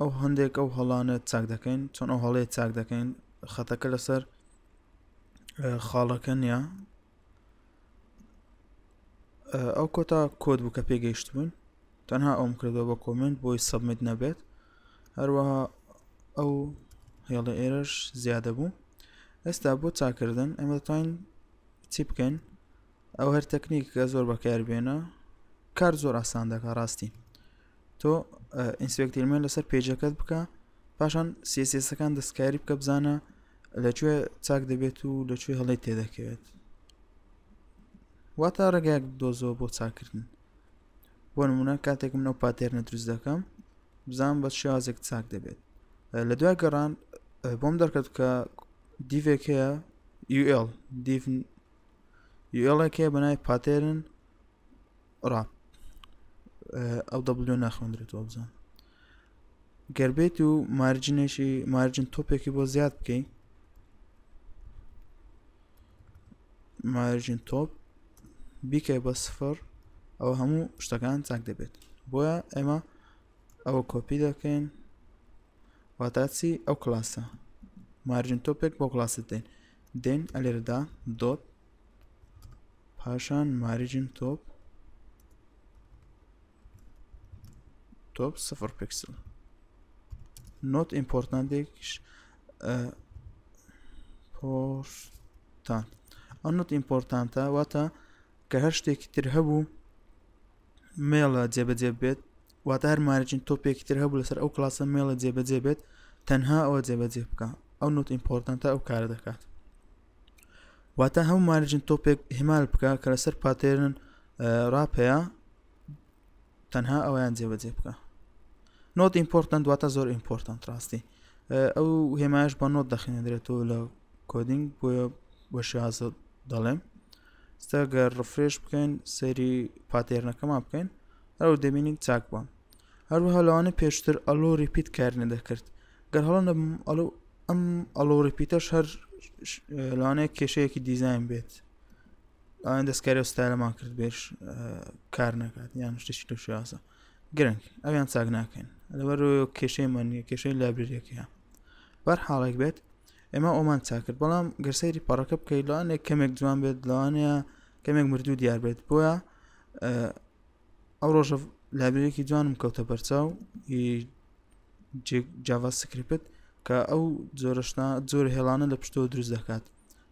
ئەو هەندێک ئەو هەڵانە چاک دەکەین چۆن ئەو هەڵەیە چاک دەکەین خەتەکە لەسەر خاڵەکەن یا ئەو کۆتا کۆت بوو کە پێگەیشت بوون تەنها ئەوم کردەوە بە کۆمنت بۆی سەبمیت نەبێت هەروەها ئەو هێڵە ئێرەش زیادە بوو ئێستا بۆ چاکردن ئەمە دەتوانین چی بکەین ئەو هەر تەکنیک کە زۆر بەکاربێنە کار زۆر ئاسان دەکە ڕاستی تۆ ئینسپێکتیلمێن لەسەر پێجەکەت بکە پاشان سیسیسەکان دەستکاری بکە بزانە لەکوێ چاک دەبێت و لەکوێ هەڵی تێدەکەوێت واتە ڕێگایك دۆزۆ بۆ چاکردن بۆ نمونە کاتێک منە پاتێرنە دروست دەکەم بزان بە شێوازێک چاک دەبێت لە دوای گەڕان بۆم دەکەوت کە دیڤێک هەیە UL دیڤ ULێک هەیە بەنای پاتێرن ڕاپ ئەو دەبلو ناخوێنرێتەوە بزان گەربێت و مارجینێکی مارجین تۆپێکی بۆ زیاد بکەین مارژین تۆپ بیکە بە سفر ئەو هەموو شتەکان چاک دەبێت بۆیە ئێمە ئەوە کۆپی دەکەین واتاچی ئەو کلاسە مارژین تۆپێک بۆ کلاسە دێن دێن ئەلێردا دۆت پاشان مارژین تۆپ تۆپ سفر پکسل نۆت ئیمپۆرتانتێکش پۆشتان ئەو نوت ئیمپۆرتانتە واتە کە هەر شتێکی تر هەبوو مێڵە جێبەجێ بێت واتە هەر مارجین تۆپێکی تر هەبوو لەسەر ئەو کلاسە مێڵە جێبەجێ بێت تەنها ئەوە جێبەجێ بکە ئەو نوت ئیمپۆرتانتە ئەو کارە دەکات واتە هەموو مارجین تۆپێک هێمال بکە کە لەسەر پاتێرن ڕاپەیە تەنها ئەویان جێبەجێ بکە نۆت ئیمپۆرتن دواتە زۆر ئیمپۆرتن ڕاستی ئەو هێمایش بە نۆت دەخێنێتەوە لە کۆدینگ بۆە بە شازە دەڵێم ستەگەر ڕفرێش بکەین سەری پاتێرنەکەمان بکەین ئەو دەبینین چاک بووم هەروەها لەوانە پێشتر ئەلۆ ریپیت کارنە دەکرد گەر هەڵە ئەلو ئەم ئەلۆ ریپیتەش هەر لانەیە کێشەیەکی دیزین بێت ئەوان دەستکاری ستایلەمان کرد بێش کار نکات یان شتشی لە شوازە گرنگ ئەویان چاک ناکەین لەبەر کێشەیمان نیە کێشەی لابرەکەیە بەر حاڵێک بێت ئێمە ئۆمان چاکرد بەڵام گەرسەیری پارەکە بکەیت لاانێک کەمێک جوان بێت لەوانەیە کەمێک مردوو دیار بێت بۆیە ئەو ڕۆژە لابرێکی جوانم کەوتە بەرچاو جاوا سکرپت کە ئەو زۆرشنا زۆر هێڵانە لە پشتۆ دروست دەکات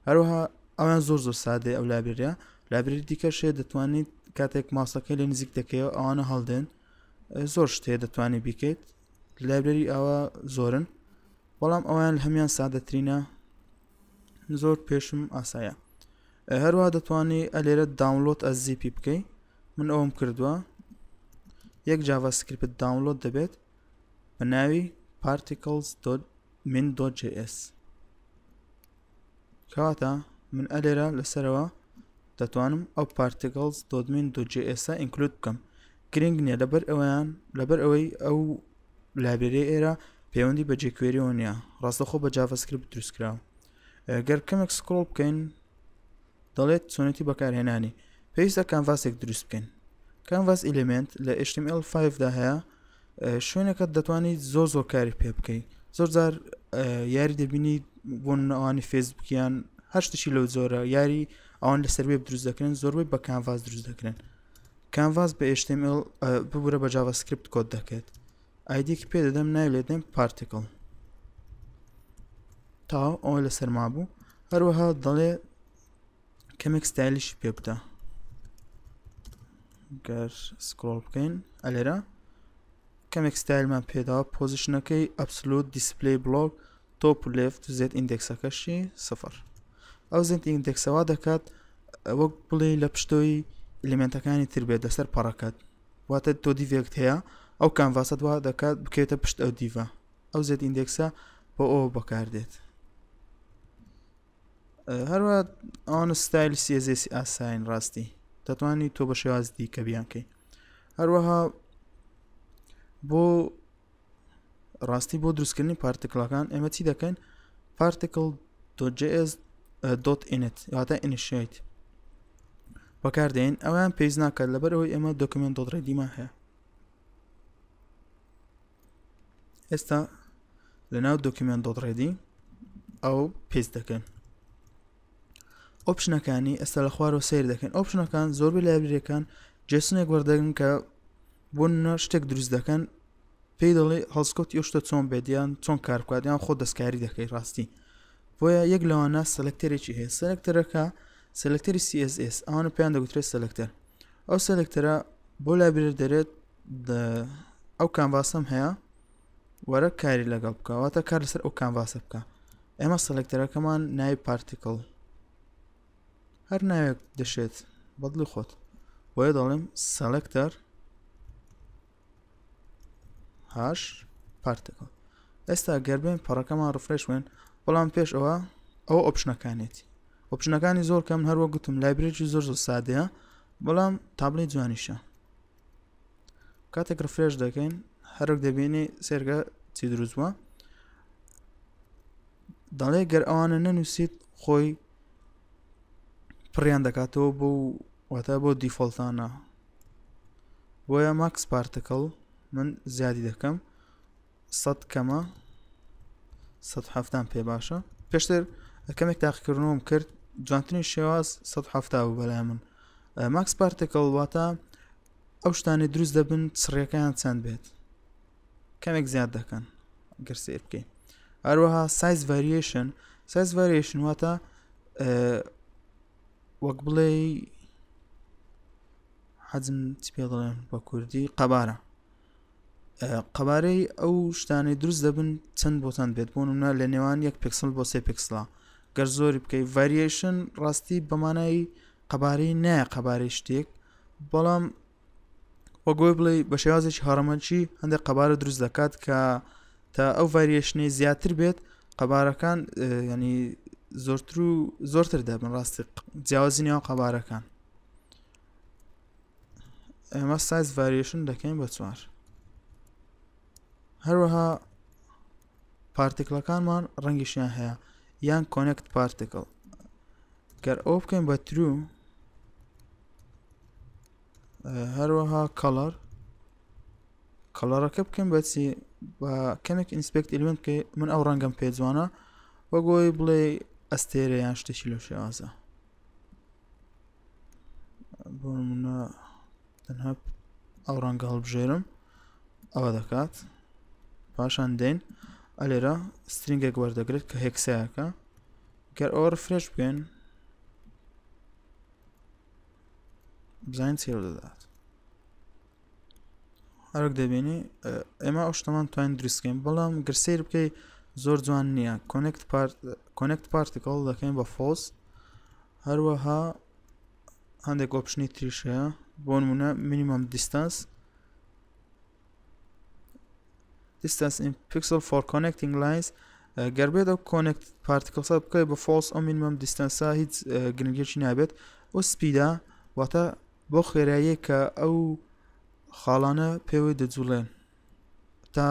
هەروەها ئەویان زۆر زۆر سادە ئەو لابرە لابرری دیکە شێ دەتوانیت کاتێک ماسەکەی لە نزیک دەکەیەوە ئەوانە هەڵدێن زۆر شتەیە دەتوانانی بیکەیت لایبرری ئەوە زۆرن بەڵام ئەویان هەمان سادەترینە زۆر پێشم ئاسایە هەروە دەتوانانی ئەلێرە داونلۆت ئە زیپی بکەی من ئەوم کردووە یەک جاواسکرپت داونلۆت دەبێت بە ناوی particles من .js کەواتە من ئەلێرە لەسەرەوە دەتوانم ئەو particles.min.js ئینکلود بکەم گرنگ نییە لەبەر ئەویان لەبەر ئەوەی ئەو لابرێ ئێرە پەیوەندی بە جێکوێریەوە نیە ڕاستەخۆ بە جاافسکرپ دروستکرا گەر کەمێک سکرۆڵ بکەین دەڵێت چۆنێتی بەکارهێنانی پێویستە کانڤاسێک دروست بکەین کانڤاس ئیلمنت لە HTML5دا هەیە شوێنەکەت دەتوانیت زۆ زۆر کاری پێ بکەیت زۆر جار یاری دەبینی بۆ نەوانی فێز بکیان هەشتشی لەو زۆرە یاری ئەوان لەسەر وێب دروست دەکەن زۆربەی بە کانڤاز دروست دەکەن کانڤاز بە HTML ببورە بە جاواسکرپت کۆت دەکەێت ئایدێکی پێ دەدەم نای لێدەم پارتیکڵ تاو ئەوە لە سەرما بوو هەروەها دەڵێ کەمێک ستایلیشی پێ بدە گەر سکرۆڵ بکەین ئەلێرە کەمێک ستایلمان پێدا پۆزیشنەکەی ئەپسلوت دیسپلی بلۆگ تۆپ لفت زێت ئیندێکسەکەشی سفر ئەو زێت ئیندێکسەوا دەکات وەک بڵێ لە پشتۆی ئلیمنتەکانی تر بێت دەسەر پەڕەکەت واتە تۆ دیڤێکت هەیە ئەو کانڤاست وا دەکات بکێتە پشت ئەو دیڤە ئەو زێت ئیندێکسە بۆ ئەو بەکاردێت هەروە ئەوان ستایل سێزیسی ئاساین ڕاستی دەتوانانی تۆ بە شێوازدی کە بیانکەی هەروەها بۆ ڕاستی بۆ دروستکردنی پارتکلەکان ئێمە چی دەکەین پارتکل .js.net یاتە ئینیشیت بەکاردێن ئەویان پێیز ناکات لەبەرەوەی ئێمە دکمنت دۆڕێدیما هەیە ئێستا لە ناو دکمنت دۆڕێدی ئەو پێست دەکەن ئۆپشنەکانی ئێستا لە خوارەوە سیر دەکەن ئۆپشنەکان زۆربەی لایبرەکان جێسنێک وەردەگن کە بۆنە شتێک دروست دەکەن پێی دەڵێ هەڵسکوت یشتە چۆن بێدیان چۆن کارکاتیان خۆ دەستکاری دەکەی ڕاستی بۆیە یەک لەوانە سەلکتەرێکی هەیە سەلکتەرەکە سلکتەری CSS ئەوانە پێیان دەگوترێت سلکتەر ئەو سلکتەرە بۆ لابرێت دەرێت ئەو کانڤاسم هەیە وەرە کاری لەگەڵ بکەواتە کار لەسەر ئەو کانڤاسە بکە ئێمە سلکتەرەکەمان ناوی پارتیکڵ هەر ناوێک دەشێت بەدلی خۆت وەیە دەڵێم سەلکتەر هاش پارتەکە ئێستا گەربێن پەڕەکەمان ڕفرش وێن بەڵام پێش ئەوە ئەو ئۆپشنەکانێتی ئۆپشنەکانی زۆر کەم هەروە گوتم لایبرێکی زۆر زۆر سادەیە بەڵام تابلی جوانیشە کاتێک ڕفرێش دەکەین هەرک دەبینی سێرگە چی دروستوە دەڵێ گەر ئەوانە نەنووسیت خۆی پڕیان دەکاتەوە بۆ واتە بۆ دیفۆڵتانە بۆیە ماکس پارتەکەڵ من زیادی دەکەم سەد کەمە سەد هەفتان پێ باشە پێشتر کەمێک تاقیکردنەوەم کرد جوانتنی شێواز 1970 بوو بەلای من ماکس پارتێکەڵواتە ئەو شتانی دروست دەبن سڕیەکەیان چەند بێت کەمێک زیاد دەکەن گەرسێر بکەین هەروەها سایز ڤریشن سایز ڤریشن واتە وەک بڵێ حەزم چ پێ دەڵێن بە کوردی قەبارە قەبارەی ئەو شتانی دروست دەبن چەند بۆتان بێت بۆ منە لە نێوان یەک پێکسل بۆ سێ پێکسلا گەر زۆری بکەیت ڤریشن ڕاستی بەمانایی قەبارەی نایە قەبارەی شتێک بەڵام وەگۆی بڵێ بە شێوازێکی هەڕەمەچی هەندێک قەبارە دروست دەکات کە تا ئەو ڤریشنەی زیاتر بێت قەبارەکان ینی زۆرتر و زۆرتر دەبن ڕاستی جیاوازی نێوان قەبارەکان ئێمە سایز ڤریشن دەکەین بە چوار هەروەها پارتیکلەکانمان ڕەنگیشیان هەیە یان کۆنەکت پارتەکەڵ گەر ئەو بکەین بە ترو هەروەها کەڵەر کەڵەرەکە بکەم بەچی بە کەمێک ئینسپێکت ئلیمنت کە من ئەو ڕەنگەم پێجوانە وەگۆی بڵێ ئەستێرە یان شتێکی لە شێوازە بۆ منە تەنها ئەو ڕەنگە هەڵبژێرم ئەوە دەکات پاشان دێن ئەلێرە سترینگە گواردەگرێت کە هێکسایەکە گەر ئەوە فرێش بکەن بزانین چێ دەدات هەرک دەبینی ئێمە ئەوشتەمان توان دروستکەین بەڵام گرسیر بکەی زۆر جوان نییە کۆنکت پارتیکڵ دەکەین بە فۆس هەروەها هەندێک ئۆپشنی تریشەیە بۆ نمونە مینیمم دیستانس distance in pixel for connecting lines uh, گەر بێت ئەو کۆنێک پارتیکلسە بکەی بە فۆس ئەو مینمەم دیستەنسا هیچ uh, گرنگێکی نابێت ئەو سپیدا واتە بۆ خێراییە کە ئەو خاڵانە پێوەی دەجوڵێن تا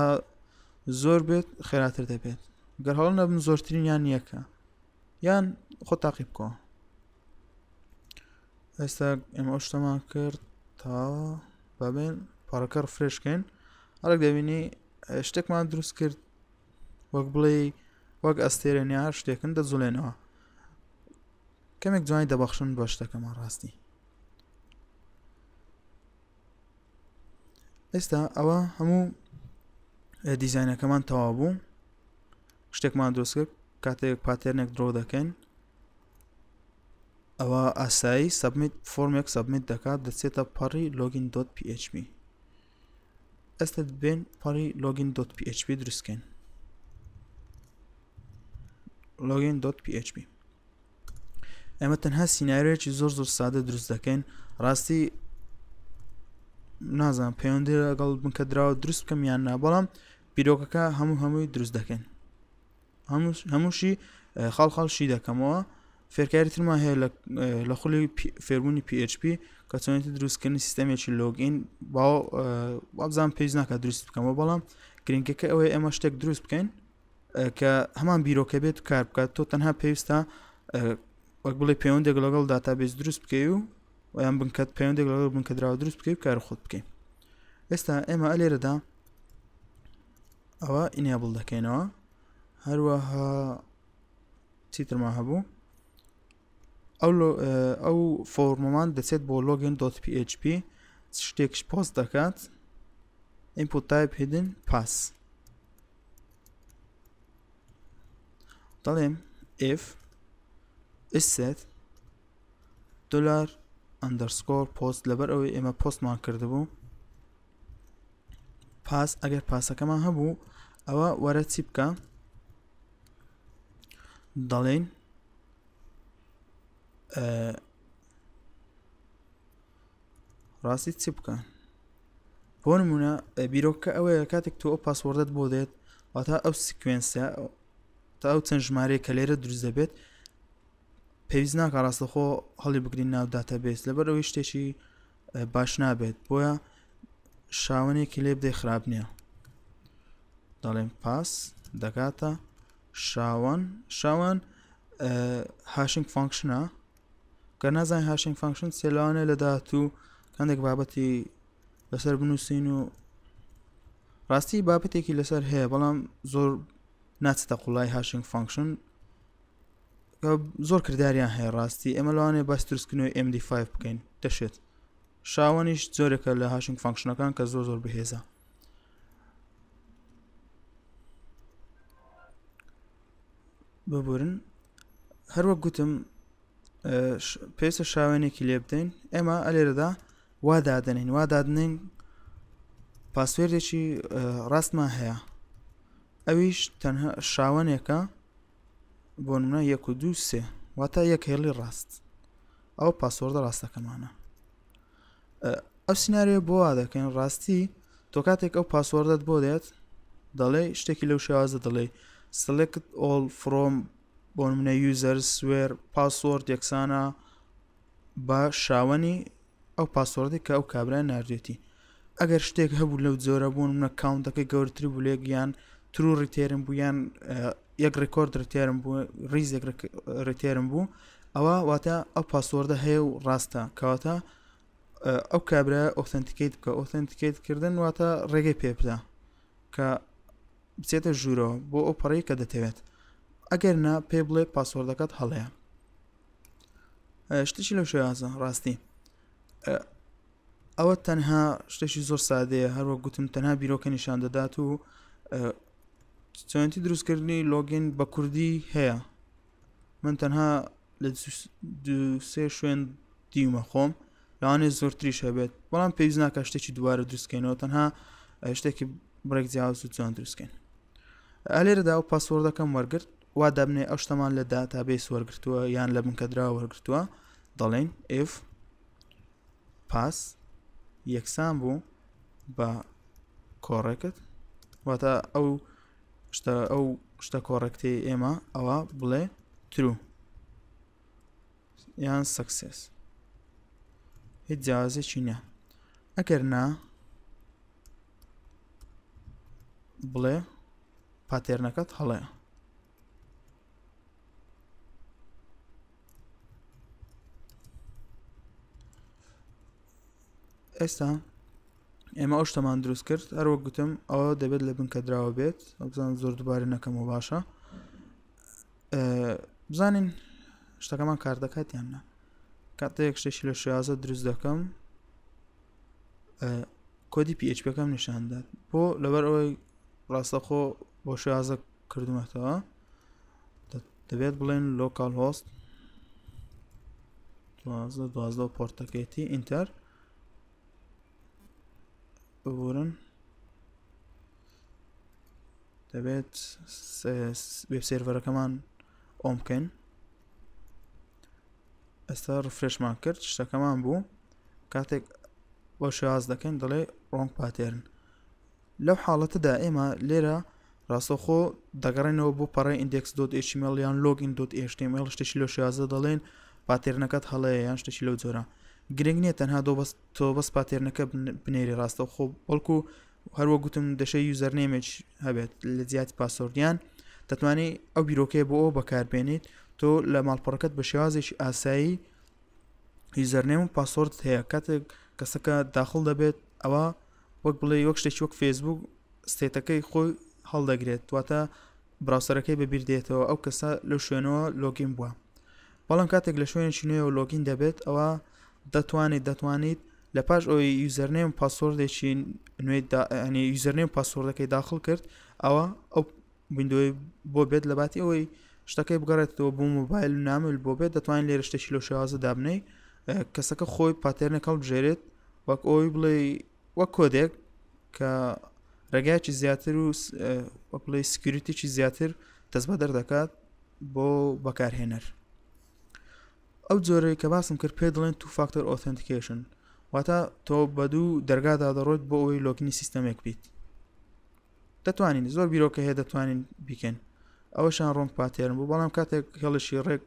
زۆر بێت خێراتر دەبێت گەر هەڵ نەبم زۆرترین یان یەکە یان خۆ تاقی بکۆ ئێستا ئێمە ئەو شتەمان کرد تا بابێن پارەکە فرێشکەین هەڵک دەبینی شتێکمان دروست کرد وەک بڵێ وەک ئەستێرێنیا شتێکن دەزولێنەوە کەمێک جوانی دەبەخشن بە شتەکەمان ڕاستی ئێستا ئەوە هەموو دیزینەکەمان تەوا بوو شتێکمان دروست کرد کاتێک پاتێرنێک درۆ دەکەین ئەوە ئاسایی سەبمیت فۆرمێک سەبمیت دەکات دەچێتە پەڕی لۆگین دۆت PHP ئەستا بێن پاری لۆگین دۆ PHP دروستکەین لۆگین دۆ PHP ئەمە تەنها سینناارێکی زۆر زۆر سادە دروست دەکەین ڕاستی نازان پەیوەندی لەگەڵ بنکە درراوە دروست بکەم یان نا بەڵام بیرۆکەکە هەموو هەمووی دروست دەکەین هەمووشی خاڵ خاڵشی دەکەمەوە فێرکاری ترمان هەیە لە خولی فێربوونی PHP کە چۆنێتی دروستکردنی سیستمێکی لۆگین با وابزان پێیز ناکە دروست بکەمەوە بەڵام گرنگەکە ئەوەی ئێمە شتێک دروست بکەین کە هەمان بیرۆکە بێت کار بکات تۆ تەنها پێویستە وەک بڵێ پەیوەندێک لەگەڵ داتابێز دروست بکەی و ویان بنکەت پەیوەندێک لەگەڵ بنکەدراوە دروست بکەی کار خۆت بکەین ئێستا ئێمە ئەلێرەدا ئەوە ئینیا بڵ دەکەینەوە هەروەها چیترما هەبوو ئەو ئەو فۆرممان دەچێت بۆ لۆگن دۆتPHP شتێکش پۆست دەکات ئینپۆ تایپ هدن پاس دەڵێم F ئست دلار ئەندەرسکۆر پۆست لەبەر ئەوەی ئێمە پۆستمان کردبوو پاس ئەگەر پاسەکەمان هەبوو ئەوە وەرە چی بکە دەڵێن ڕاستی چی بکەن بۆ نمونە بیرۆکە ئەوەیە کاتێک تۆ ئەو پاسوەردەت بۆ دێت واتا ئەو سکوێنسە تا ئەو چەند ژمارەیە کە لێرە دروست دەبێت پێویست ناکە ڕاستەخۆ هەڵی بگرین ناو داتەبێت لەبەر ئەوەی شتێکی باش نابێت بۆیە شاوانێکی لێ بدەی خراپ نییە دەڵێن پاس دەکاتە شاوان شاوان هاشنگ فانکشنە کە نازای هاشنگ فانکشن سێلاوانێ لە داهاتوو کەندێک بابەتی لەسەر بنووسین و ڕاستی بابەتێکی لەسەر هەیە بەڵام زۆر ناچتە قوڵای هاشنگ فانکشن زۆر کردداریان هەیە ڕاستی ئەمە لەوانێ باس دروستکننەوەی MD5 بکەین دەشێت شاوانیش زۆرێکە لە هاشنگ فانکشنەکان کە زۆر زۆر بەهێزە ببورن هەروە گوتم پێستە شاوێنێکی لێ بدەین ئێمە ئەلێرەدا وادادنین وادادنین پاسوێرێکی ڕاستمان هەیە ئەویش تەنها شاوانێکە بۆ منە یەک و دو سێ واتە یەک هێڵی ڕاست ئەو پاسۆردە ڕاستەکەمانە ئەو سناریە بۆ وا دەکەین ڕاستی تۆ کاتێک ئەو پاسۆردەت بۆ دێت دەڵێ شتێکی لەو شێوازە دەڵێ سلکت ئۆل فرۆم بۆ منە یوزەر سوێر پاسۆرد یەکسانە بە شاوەنی ئەو پاسۆردی کە ئەو کابرا نردێتی ئەگەر شتێک هەبوو لەو جۆرە بوون منە کاونتەکەی گەورتری بوو لێگیان تروڕی تێرم بوویان یەک ڕکۆرد ڕێتێرم بوو ریزێک ڕێتێرم بوو ئەوە واتە ئەو پاسۆردە هەیە و ڕاستە کەواتە ئەو کابرا ئۆثنتیکیت بکە ئۆثنتیکیت کردن واتە ڕێگەی پێ بدا کە بچێتە ژوورەوە بۆ ئۆپەڕی کە دەتەوێت ئەگەر نا پێ بڵێ پاسۆردەکەت هەڵەیە شتێکی لە شێازە ڕاستی ئەوە تەنها شتێکی زۆر سادەیە هەروە گوتم تەنها بیرۆکە نیشان دەدات و چەندی دروستکردنی لۆگین بە کوردی هەیە من تەنها لە سێ شوێن دیمە خۆم لاوانێ زۆرتریش هەبێت بەڵام پێویست ناکە شتێکی دووارە دروستکەینەوە تەنها شتێکی بڕێک جیاواز و چۆن دروستکەین ئەلێرەدا و پاسۆردەکەم وەرگرت وا دەبنێ ئەو شتەمان لە داتابیس وەرگتووە یان لە بنکەدرا وەرگتووە دەڵێن F پاس یەکسان بوو بە کۆڕێکت واتە ئەو شتە ئەو شتە کۆڕێکتی ئێمە ئەوە بڵێ ترو یان سەکسس هیچ جیازێکی نیە ئەگەر نا بڵێ پاتێرنەکەت هەڵەیە ئێستا ئێمە ئەو شتەمان دروست کرد هەروە گوتم ئەوە دەبێت لە بنکە درراوە بێت بزان زۆر دووبارە نەکەم و باشە بزانین شتەکەمان کار دەکاتیان نە کاتەیەک شتێکی لە شازە دروست دەکەم کۆدی پیچپەکەم نیشاندات بۆ لەبەر ئەوەی ڕاستەخۆ بۆ شازە کردومەتەوە دەبێت بڵێن لۆکال هۆست دوازدە پۆرتەکەیتی ئینتەر ببورن دەبێت وێب سێرەرەکەمان ئۆم بکەین ئێستا ڕفرێشمان کرد شتەکەمان بوو کاتێک بۆ شاز دەکەین دەڵێ ڕۆنگ پاتێرن لەو حاڵەتەدا ئێمە لێرە ڕاستەخۆ دەگەڕێنەوە بۆ پەڕی ئیندێکس دۆ ئێشیمەڵیان لۆگین دۆ ئێشتێمەڵ شتشی لە شازە دەڵێن پاتێرنەکەت هەڵەیە یان شتشی لەو جۆرە گرنگ نیە تەنها دۆ تۆ بەس پاتێرنەکە بنێری ڕاستە خۆ بەڵکو هەروە گوتم دەشەی یوزەرنێمێک هەبێت لە زیاتی پاسۆردیان دەتوانێت ئەو بیرۆکەیە بۆ ئەو بەکاربێنیت تۆ لە ماڵپەڕەکەت بە شێوازێکی ئاسایی یوزەرنێم و پاسۆرت هەیە کاتێک کەسەکە داخل دەبێت ئەوە وەک بڵێ وەک شتێک وەک فێسبوک ستێتەکەی خۆی هەڵدەگرێت دواتە براوسەرەکەی بەبیردێتەوە ئەو کەسە لەو شوێنەوە لۆگین بووە بەڵام کاتێک لە شوێنی شنوێ و لۆگین دەبێت ئەوە دەتوانیت دەتوانیت لە پاش ئەوی یوزەرنێم پاسۆردێکی نوێنی یوزەرنێم پاسۆردەکەی داخل کرد ئەوە ئەو بندۆی بۆ بێت لە باتی ئەوەی شتەکەی بگەڕێتەوە بۆ موبایل و نامل بۆ بێت دەتوانین لێرە شتێکی لە شازە دابنەی کەسەکە خۆی پاتێرنەکەڵ بژێرێت وەک ئەوی بڵێ وەک کۆدێک کە ڕێگایکی زیاتر و وەک بڵێ سکریتیی زیاتر دەست بە دەردەکات بۆ بەکارهێنەر ئەو جۆرەی کە باسم کرد پێ دڵێن تو فاکتەر ئۆتنتیکیشن واتە تۆ بە دوو دەرگادا دەڕۆیت بۆ ئەوەی لۆکنی سیستەمێک بیت دەتوانین زۆر بیرۆکە هەیە دەتوانین بیکەن ئەوەشان ڕۆنگ پاتێرن بوو بەڵام کاتێک هەڵشی ڕێک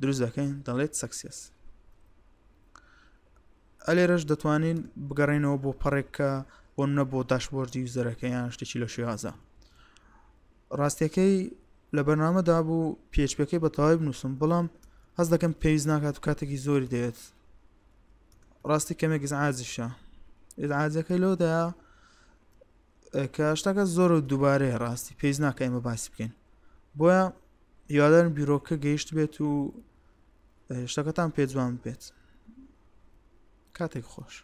دروست دەکەین دەڵێت سەکسس ئەلێرەش دەتوانین بگەڕێنەوە بۆ پەڕێککە بۆ نە بۆ داشبۆردی وزەرەکە یان شتێکی لە شێوازە ڕاستیەکەی لە بەرنامەدا بوو پێچپەکەی بە تاوای بنووسم بەڵام هەز دەکەم پێویست ناکات کاتێکی زۆری دێت ڕاستی کەمێک عزیشە عادەکەی لەودا کە شتەکە زۆر و دووبارەیە ڕاستی پێیز ناکە ئێمە باسی بکەین بۆیە یادارن بیرۆکە گەیشت بێت و شتەکەتان پێ جوان بێت کاتێک خۆش